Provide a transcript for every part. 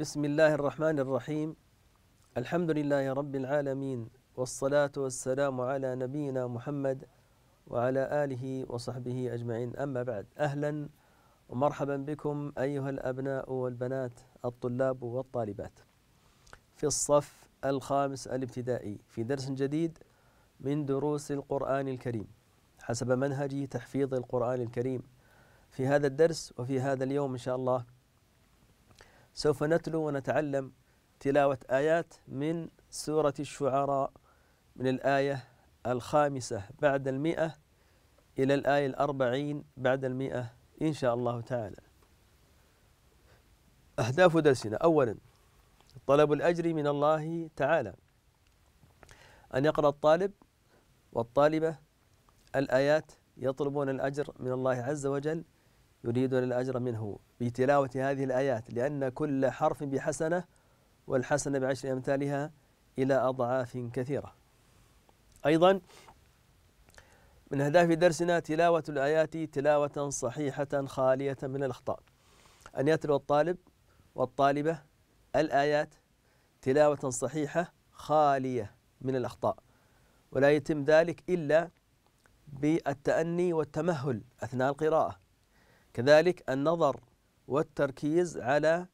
بسم الله الرحمن الرحيم الحمد لله رب العالمين والصلاة والسلام على نبينا محمد وعلى آله وصحبه أجمعين أما بعد أهلا ومرحبا بكم أيها الأبناء والبنات الطلاب والطالبات في الصف الخامس الابتدائي في درس جديد من دروس القرآن الكريم حسب منهج تحفيظ القرآن الكريم في هذا الدرس وفي هذا اليوم إن شاء الله سوف نتلو ونتعلم تلاوة آيات من سورة الشعراء من الآية الخامسة بعد المئة إلى الآية الأربعين بعد المئة إن شاء الله تعالى أهداف درسنا أولا طلب الأجر من الله تعالى أن يقرأ الطالب والطالبة الآيات يطلبون الأجر من الله عز وجل يريدون الأجر منه بتلاوة هذه الآيات لأن كل حرف بحسنة والحسنة بعشر أمثالها إلى أضعاف كثيرة أيضا من أهداف درسنا تلاوة الآيات تلاوة صحيحة خالية من الأخطاء أن يتلو الطالب والطالبة الآيات تلاوة صحيحة خالية من الأخطاء ولا يتم ذلك إلا بالتأني والتمهل أثناء القراءة كذلك النظر والتركيز على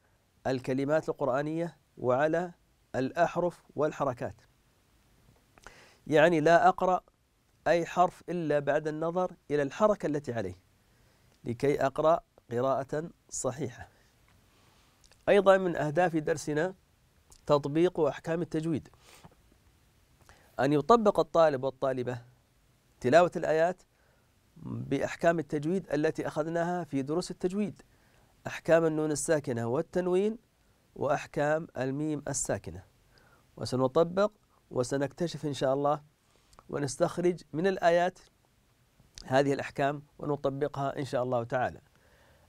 الكلمات القرآنية وعلى الأحرف والحركات يعني لا أقرأ أي حرف إلا بعد النظر إلى الحركة التي عليه لكي أقرأ قراءة صحيحة أيضا من أهداف درسنا تطبيق أحكام التجويد أن يطبق الطالب والطالبة تلاوة الآيات بأحكام التجويد التي أخذناها في دروس التجويد أحكام النون الساكنة والتنوين وأحكام الميم الساكنة وسنطبق وسنكتشف إن شاء الله ونستخرج من الآيات هذه الأحكام ونطبقها إن شاء الله تعالى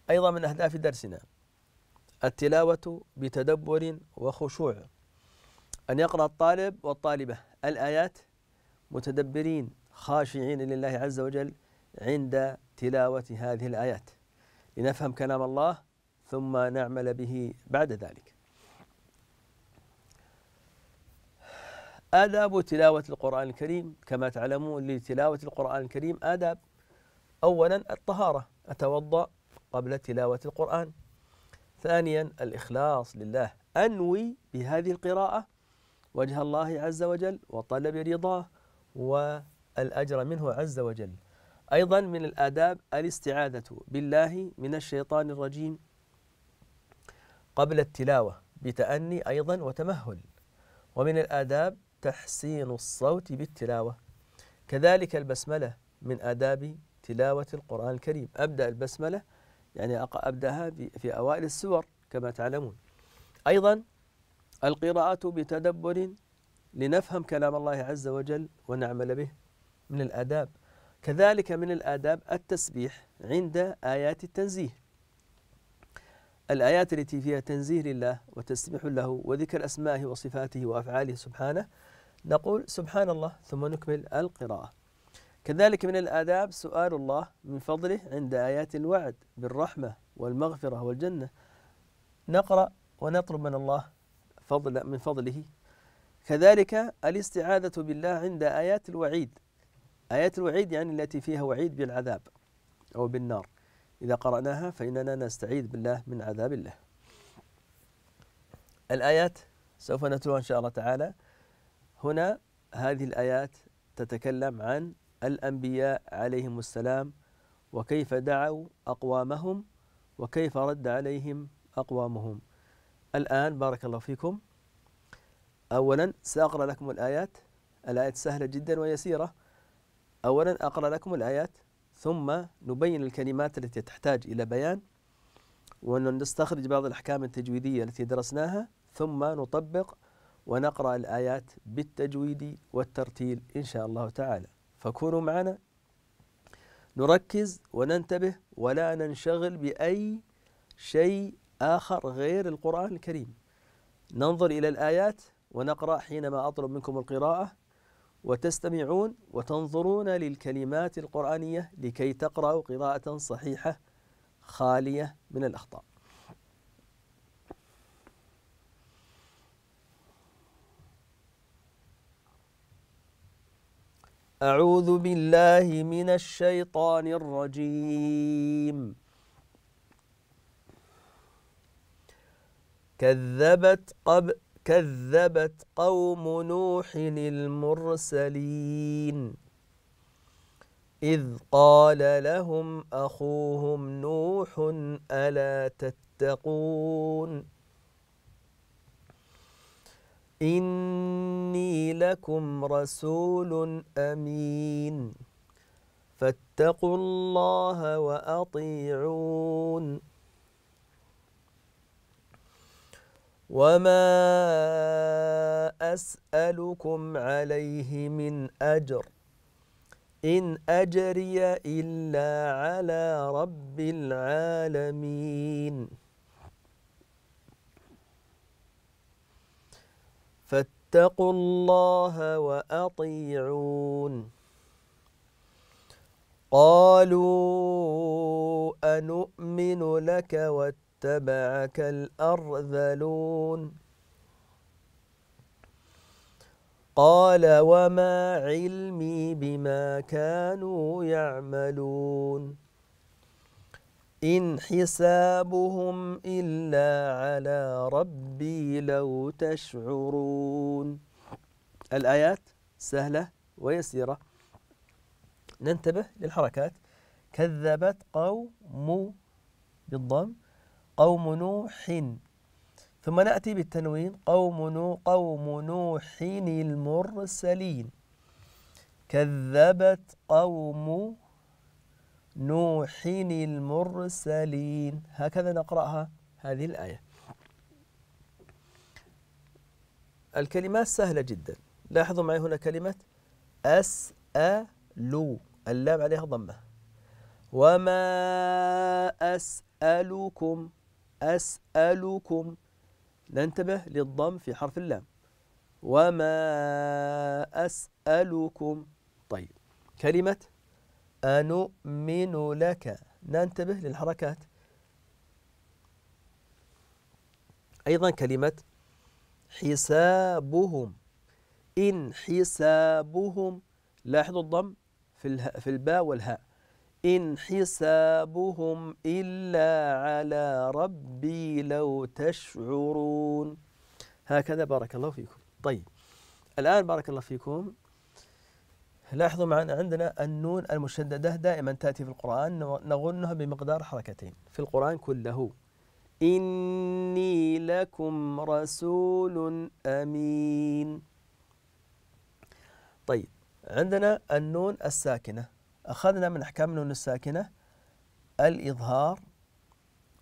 أيضا من أهداف درسنا التلاوة بتدبر وخشوع أن يقرأ الطالب والطالبة الآيات متدبرين خاشعين لله عز وجل عند تلاوة هذه الآيات لنفهم كلام الله ثم نعمل به بعد ذلك. آداب تلاوة القرآن الكريم كما تعلمون لتلاوة القرآن الكريم آداب أولا الطهارة أتوضأ قبل تلاوة القرآن ثانيا الإخلاص لله أنوي بهذه القراءة وجه الله عز وجل وطلب رضاه والأجر منه عز وجل أيضا من الآداب الاستعاذة بالله من الشيطان الرجيم قبل التلاوة بتأني أيضا وتمهل ومن الآداب تحسين الصوت بالتلاوة كذلك البسملة من آداب تلاوة القرآن الكريم أبدأ البسملة يعني أبدأها في أوائل السور كما تعلمون أيضا القراءة بتدبر لنفهم كلام الله عز وجل ونعمل به من الآداب كذلك من الآداب التسبيح عند آيات التنزيه الآيات التي فيها تنزيه لله وتسبيح له وذكر أسمائه وصفاته وأفعاله سبحانه نقول سبحان الله ثم نكمل القراءة كذلك من الآداب سؤال الله من فضله عند آيات الوعد بالرحمة والمغفرة والجنة نقرأ ونطلب من الله فضل من فضله كذلك الاستعاذة بالله عند آيات الوعيد آيات الوعيد يعني التي فيها وعيد بالعذاب أو بالنار إذا قرأناها فإننا نستعيذ بالله من عذاب الله الآيات سوف نتلوها إن شاء الله تعالى هنا هذه الآيات تتكلم عن الأنبياء عليهم السلام وكيف دعوا أقوامهم وكيف رد عليهم أقوامهم الآن بارك الله فيكم أولا سأقرأ لكم الآيات الآيات سهلة جدا ويسيرة أولا أقرأ لكم الآيات ثم نبين الكلمات التي تحتاج إلى بيان ونستخرج بعض الأحكام التجويدية التي درسناها ثم نطبق ونقرأ الآيات بالتجويد والترتيل إن شاء الله تعالى فكونوا معنا نركز وننتبه ولا ننشغل بأي شيء آخر غير القرآن الكريم ننظر إلى الآيات ونقرأ حينما أطلب منكم القراءة وتستمعون وتنظرون للكلمات القرآنية لكي تقرأوا قراءة صحيحة خالية من الأخطاء أعوذ بالله من الشيطان الرجيم كذبت قبل كذبت قوم نوح المرسلين إذ قال لهم أخوهم نوح ألا تتقون إني لكم رسول أمين فاتقوا الله وأطيعون وما أسألكم عليه من أجر إن أجري إلا على رب العالمين فاتقوا الله وأطيعون قالوا أنؤمن لك واتقون اتبعك الأرذلون قال وما علمي بما كانوا يعملون إن حسابهم إلا على ربي لو تشعرون الآيات سهلة ويسيرة ننتبه للحركات كذبت قوم بالضم قوم نوح ثم نأتي بالتنوين قوم نو قوم نوح المرسلين كذبت قوم نوح المرسلين هكذا نقرأها هذه الآية الكلمات سهلة جدا لاحظوا معي هنا كلمة أسألوا اللام عليها ضمة وما أسألكم أسألكم ننتبه للضم في حرف اللام وما أسألكم طيب كلمة أنؤمن لك ننتبه للحركات أيضا كلمة حسابهم إن حسابهم لاحظوا الضم في, الباء والهاء إن حسابهم إلا على ربي لو تشعرون هكذا بارك الله فيكم طيب الآن بارك الله فيكم لاحظوا معنا عندنا النون المشددة دائما تأتي في القرآن نظنها بمقدار حركتين في القرآن كله إني لكم رسول أمين طيب عندنا النون الساكنة أخذنا من أحكام النون الساكنة الإظهار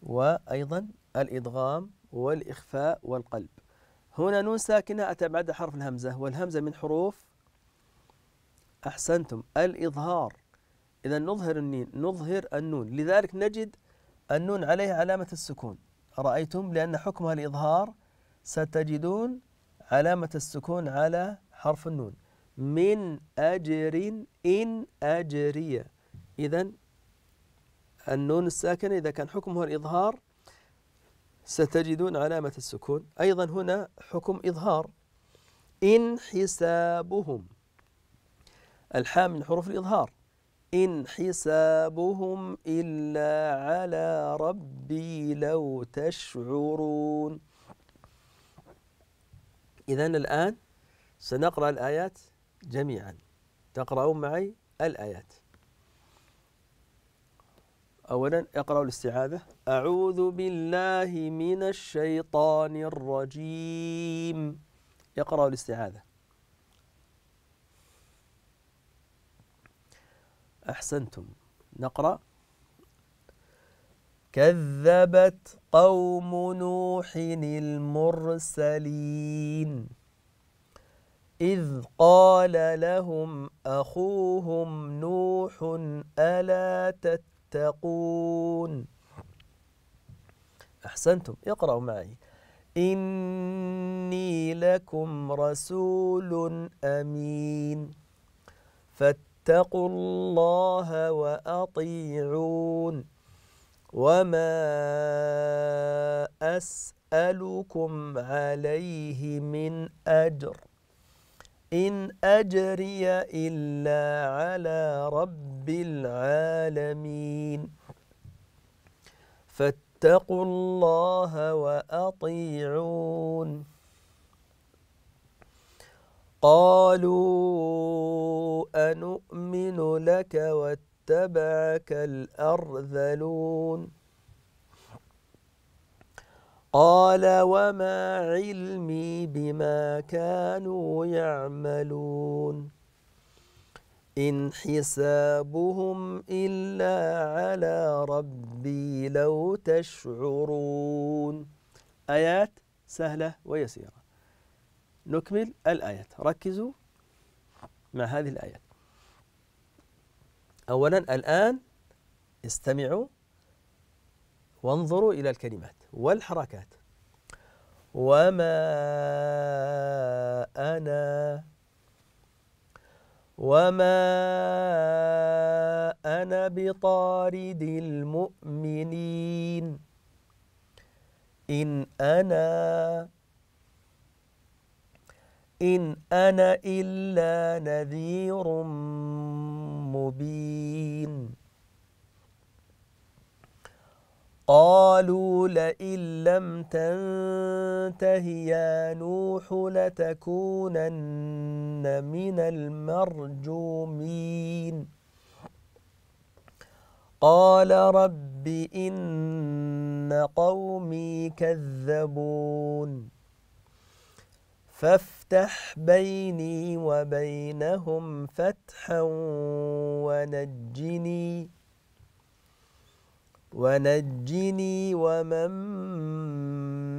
وأيضا الإدغام والإخفاء والقلب هنا نون ساكنة أتى بعد حرف الهمزة والهمزة من حروف أحسنتم الإظهار إذا نظهر النين نظهر النون لذلك نجد النون عليها علامة السكون رأيتم لأن حكمها الإظهار ستجدون علامة السكون على حرف النون من أجر إن أجري إذا النون الساكنة إذا كان حكمها الإظهار ستجدون علامة السكون أيضا هنا حكم إظهار إن حسابهم الحاء من حروف الإظهار إن حسابهم إلا على ربي لو تشعرون إذا الآن سنقرأ الآيات جميعا تقرؤون معي الآيات أولا اقرأوا الاستعاذة أعوذ بالله من الشيطان الرجيم اقرأوا الاستعاذة أحسنتم نقرأ كذبت قوم نوح المرسلين إذ قال لهم أخوهم نوح ألا تتقون أحسنتم اقرأوا معي إني لكم رسول أمين فاتقوا الله وأطيعون وما أسألكم عليه من أجر إن أجري إلا على رب العالمين فاتقوا الله وأطيعون قالوا أنؤمن لك واتبعك الأرذلون قال وما علمي بما كانوا يعملون إن حسابهم إلا على ربي لو تشعرون آيات سهلة ويسيرة نكمل الآيات ركزوا مع هذه الآيات أولا الآن استمعوا وانظروا إلى الكلمات والحركات وما أنا وما أنا بطارد المؤمنين إن أنا إن أنا إلا نذير مبين قالوا لئن لم تنته يا نوح لتكونن من المرجومين قال رب إن قومي كذبون فافتح بيني وبينهم فتحا ونجني ونجني ومن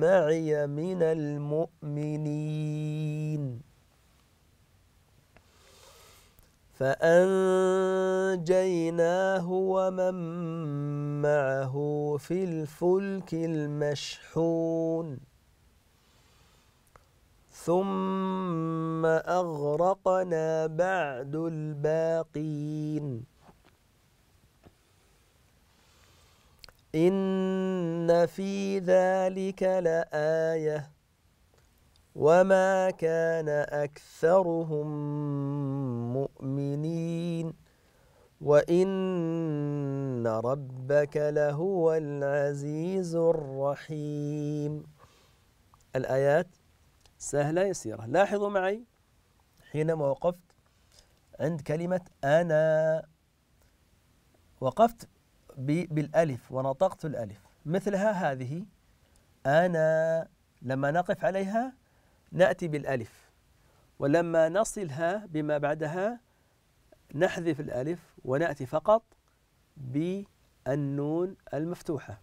معي من المؤمنين فأنجيناه ومن معه في الفلك المشحون ثم أغرقنا بعد الباقين إن في ذلك لآية وما كان أكثرهم مؤمنين وإن ربك لهو العزيز الرحيم الآيات سهلة يسيرة لاحظوا معي حينما وقفت عند كلمة أنا وقفت بالألف ونطقت الألف مثلها هذه أنا لما نقف عليها نأتي بالألف ولما نصلها بما بعدها نحذف الألف ونأتي فقط بالنون المفتوحة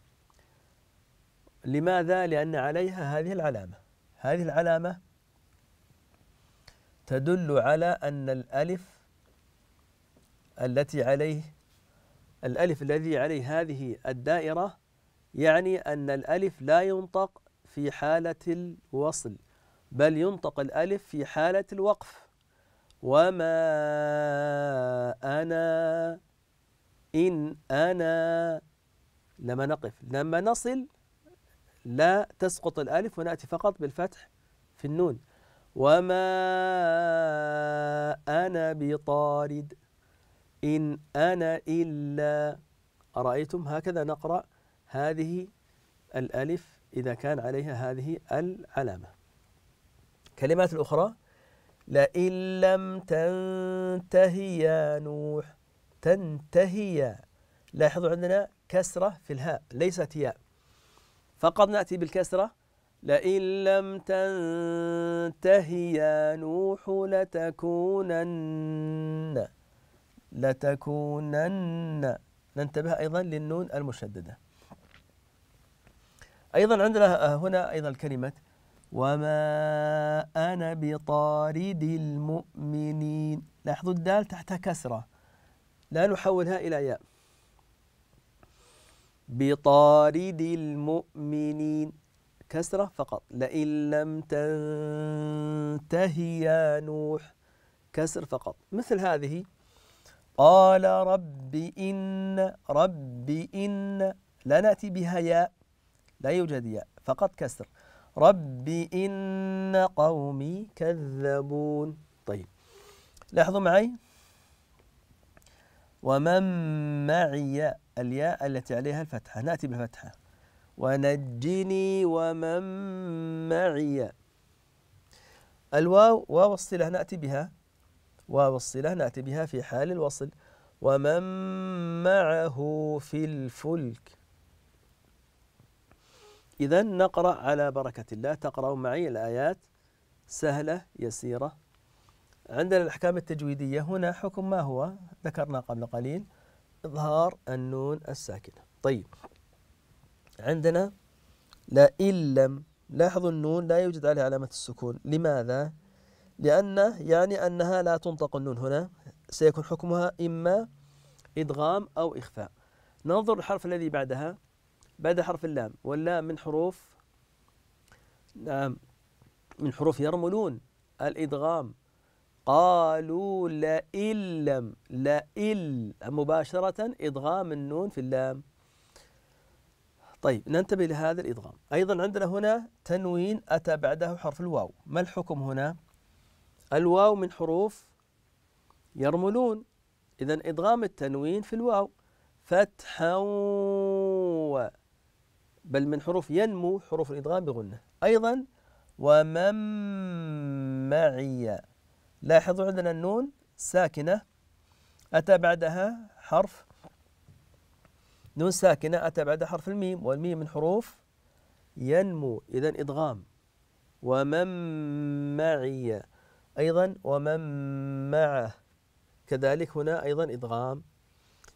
لماذا؟ لأن عليها هذه العلامة هذه العلامة تدل على أن الألف التي عليه الألف الذي عليه هذه الدائرة يعني أن الألف لا ينطق في حالة الوصل بل ينطق الألف في حالة الوقف وما أنا إن أنا لما نقف لما نصل لا تسقط الألف ونأتي فقط بالفتح في النون وما أنا بطارد إن أنا إلا أرأيتم هكذا نقرأ هذه الألف إذا كان عليها هذه العلامة كلمات الأخرى لئن لم تنتهي يا نوح تنتهي لاحظوا عندنا كسرة في الهاء ليست ياء فقط نأتي بالكسرة لئن لم تنتهي يا نوح لتكونن لتكونن ننتبه أيضا للنون المشددة أيضا عندنا هنا أيضا كلمة وما أنا بطارد المؤمنين لاحظوا الدال تحت كسرة لا نحولها إلى ياء بطارد المؤمنين كسرة فقط لئن لم تنتهي يا نوح كسر فقط مثل هذه قال رب إن رب إن لا نأتي بها ياء لا يوجد ياء فقط كسر رب إن قومي كذبون طيب لاحظوا معي ومن معي الياء التي عليها الفتحة نأتي بالفتحة ونجني ومن معي الواو واو الصلة نأتي بها واو الصلة نأتي بها في حال الوصل ومن معه في الفلك إذا نقرأ على بركة الله تقراوا معي الآيات سهلة يسيرة عندنا الأحكام التجويدية هنا حكم ما هو ذكرنا قبل قليل إظهار النون الساكنة طيب عندنا لا إن لم لاحظوا النون لا يوجد عليها علامة السكون لماذا؟ لأن يعني أنها لا تنطق النون هنا سيكون حكمها إما إدغام أو إخفاء ننظر الحرف الذي بعدها بعد حرف اللام واللام من حروف نعم من حروف يرملون الإدغام قالوا لئن لم لئل مباشرة إدغام النون في اللام طيب ننتبه لهذا الإدغام أيضا عندنا هنا تنوين أتى بعده حرف الواو ما الحكم هنا؟ الواو من حروف يرملون إذا إدغام التنوين في الواو فتحا و بل من حروف ينمو حروف الإدغام بغنة أيضا ومن معي لاحظوا عندنا النون ساكنة أتى بعدها حرف نون ساكنة أتى بعدها حرف الميم والميم من حروف ينمو إذا إدغام ومن معي أيضا ومن معه كذلك هنا أيضا إدغام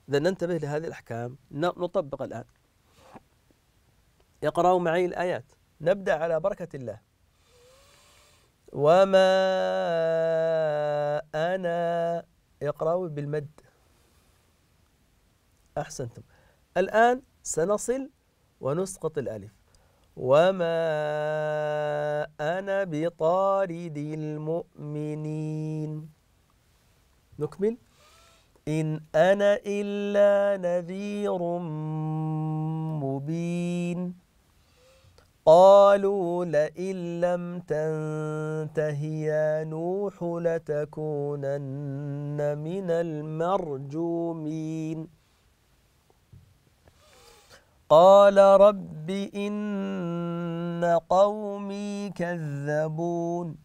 إذا ننتبه لهذه الأحكام نطبق الآن اقرأوا معي الآيات نبدأ على بركة الله وما أنا اقرأوا بالمد أحسنتم الآن سنصل ونسقط الألف وما أنا بطارد المؤمنين نكمل إن أنا إلا نذير مبين قالوا لئن لم تنته يا نوح لتكونن من المرجومين قال رب إن قومي كذبون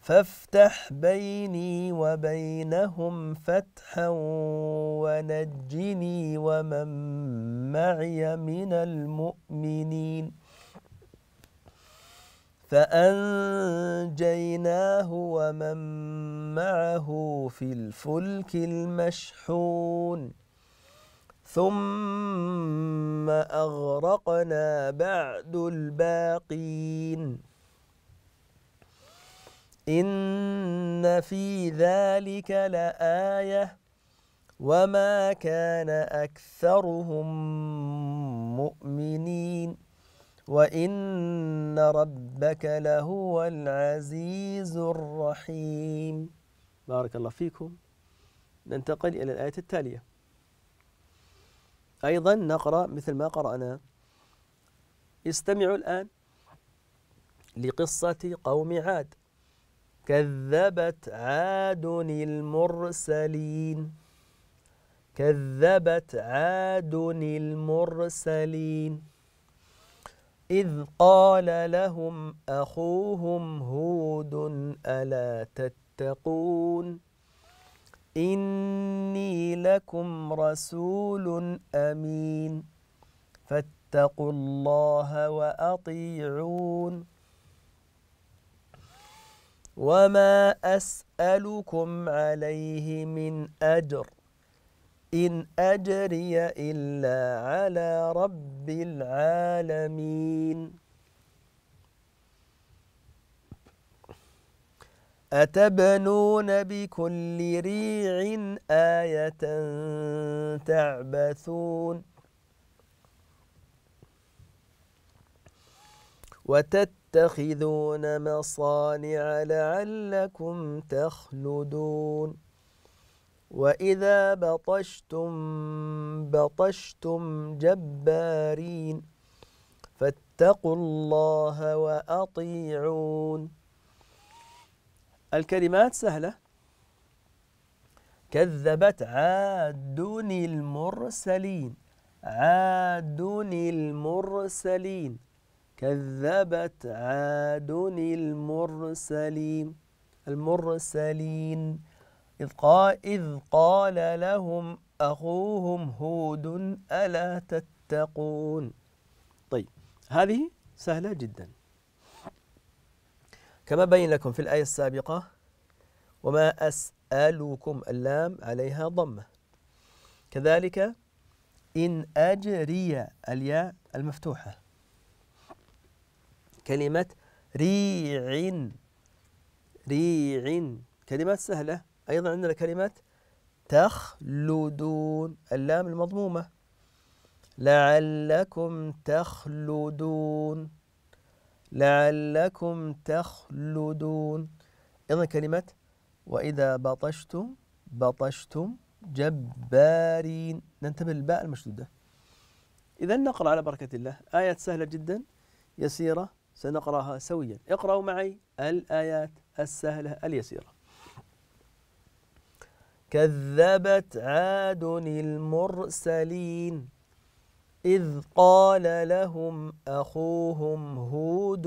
فافتح بيني وبينهم فتحا ونجني ومن معي من المؤمنين فأنجيناه ومن معه في الفلك المشحون ثم أغرقنا بعد الباقين إن في ذلك لآية وما كان أكثرهم مؤمنين وإن ربك لهو العزيز الرحيم بارك الله فيكم ننتقل إلى الآية التالية أيضا نقرأ مثل ما قرأنا استمعوا الآن لقصة قوم عاد كذبت عاد المرسلين كذبت عاد المرسلين إذ قال لهم أخوهم هود ألا تتقون إني لكم رسول أمين فاتقوا الله وأطيعون وما أسألكم عليه من أجر إن أجري إلا على رب العالمين أتبنون بكل ريع آية تعبثون وتتخذون مصانع لعلكم تخلدون وإذا بطشتم بطشتم جبارين فاتقوا الله وأطيعون الكلمات سهلة كذبت عاد المرسلين عاد المرسلين كذبت عاد المرسلين المرسلين إذ قال, إذ قال لهم أخوهم هود ألا تتقون طيب هذه سهلة جداً كما بين لكم في الآية السابقة وما أسألكم اللام عليها ضمة كذلك إن أجري الياء المفتوحة كلمة ريع ريع كلمات سهلة أيضا عندنا كلمة تخلدون اللام المضمومة لعلكم تخلدون لعلكم تخلدون أيضا كلمة وإذا بطشتم بطشتم جبارين ننتبه للباء المشدودة إذا نقرأ على بركة الله آيات سهلة جدا يسيرة سنقرأها سويا اقرأوا معي الآيات السهلة اليسيرة كذبت عاد المرسلين إذ قال لهم أخوهم هود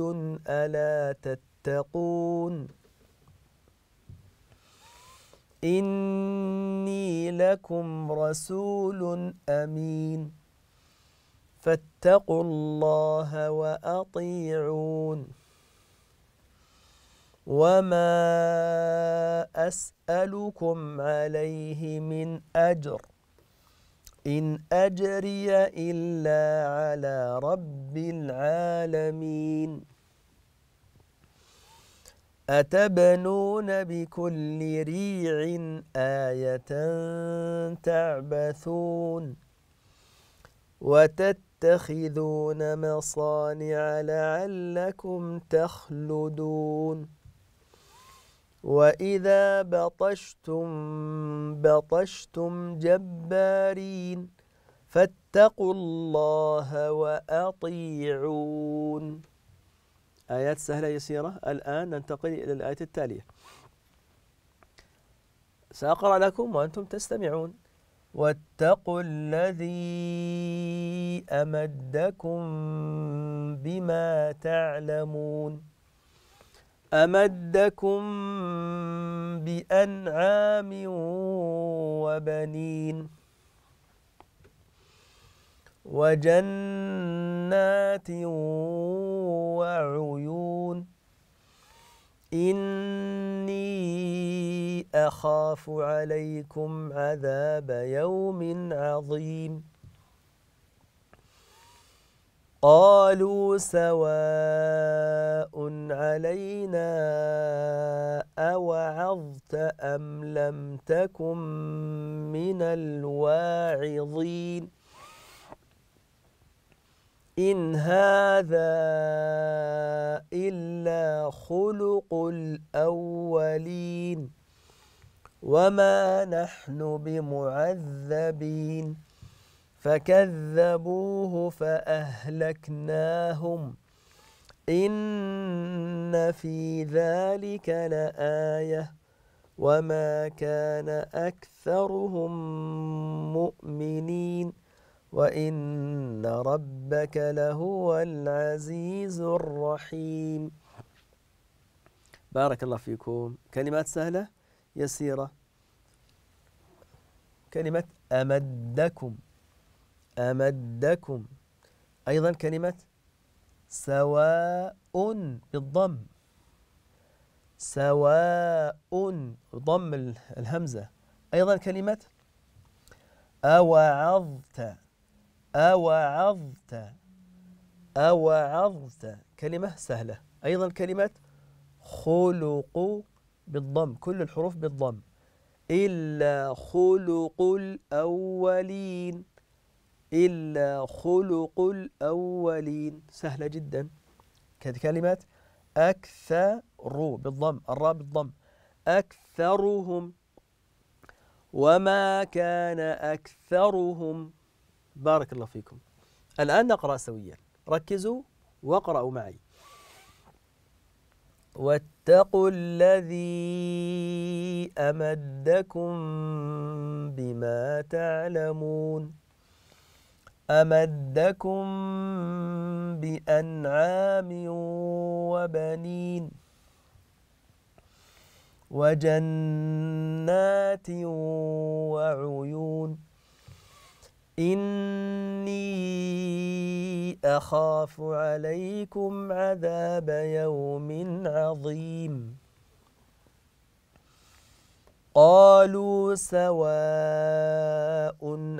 ألا تتقون إني لكم رسول أمين فاتقوا الله وأطيعون وما أسألكم عليه من أجر ۖ إن أجري إلا على رب العالمين أتبنون بكل ريع آية تعبثون وتتخذون مصانع لعلكم تخلدون وَإِذَا بَطَشْتُمْ بَطَشْتُمْ جَبَّارِينَ فَاتَّقُوا اللَّهَ وَأَطِيعُونَ آيات سهلة يسيرة الآن ننتقل إلى الآية التالية سأقرأ لكم وأنتم تستمعون واتقوا الذي أمدكم بما تعلمون أمدكم بأنعام وبنين وجنات وعيون إني أخاف عليكم عذاب يوم عظيم قالوا سواء علينا أوعظت أم لم تكن من الواعظين إن هذا إلا خلق الأولين وما نحن بمعذبين فكذبوه فأهلكناهم إن في ذلك لآية وما كان أكثرهم مؤمنين وإن ربك لهو العزيز الرحيم بارك الله فيكم كلمات سهلة يسيرة كلمة أمدكم أمدكم أيضا كلمة سواء بالضم سواء ضم الهمزة أيضا كلمة أوعظت أوعظت أوعظت كلمة سهلة أيضا كلمة خلق بالضم كل الحروف بالضم إلا خلق الأولين إلا خلق الأولين سهلة جدا كلمة أكثر بالضم الراء بالضم أكثرهم وما كان أكثرهم بارك الله فيكم الآن نقرأ سويا ركزوا واقرأوا معي واتقوا الذي أمدكم بما تعلمون أمدكم بأنعام وبنين وجنات وعيون إني أخاف عليكم عذاب يوم عظيم قالوا سواء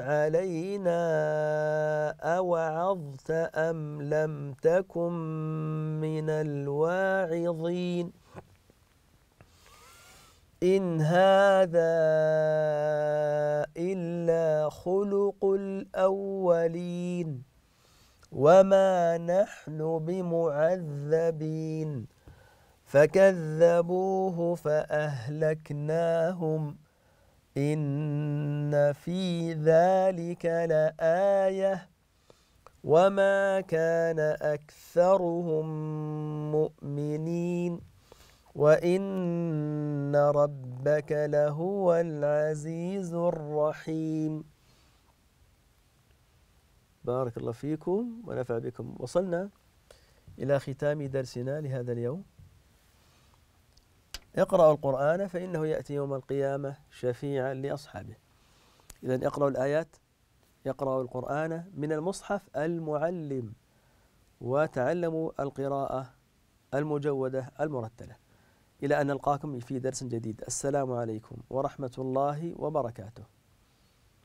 علينا أوعظت أم لم تكن من الواعظين إن هذا إلا خلق الأولين وما نحن بمعذبين فكذبوه فأهلكناهم إن في ذلك لآية وما كان أكثرهم مؤمنين وإن ربك لهو العزيز الرحيم بارك الله فيكم ونفع بكم وصلنا إلى ختام درسنا لهذا اليوم اقرأوا القرآن فإنه يأتي يوم القيامة شفيعا لأصحابه إذا اقرأوا الآيات اقرأوا القرآن من المصحف المعلم وتعلموا القراءة المجودة المرتلة إلى أن نلقاكم في درس جديد السلام عليكم ورحمة الله وبركاته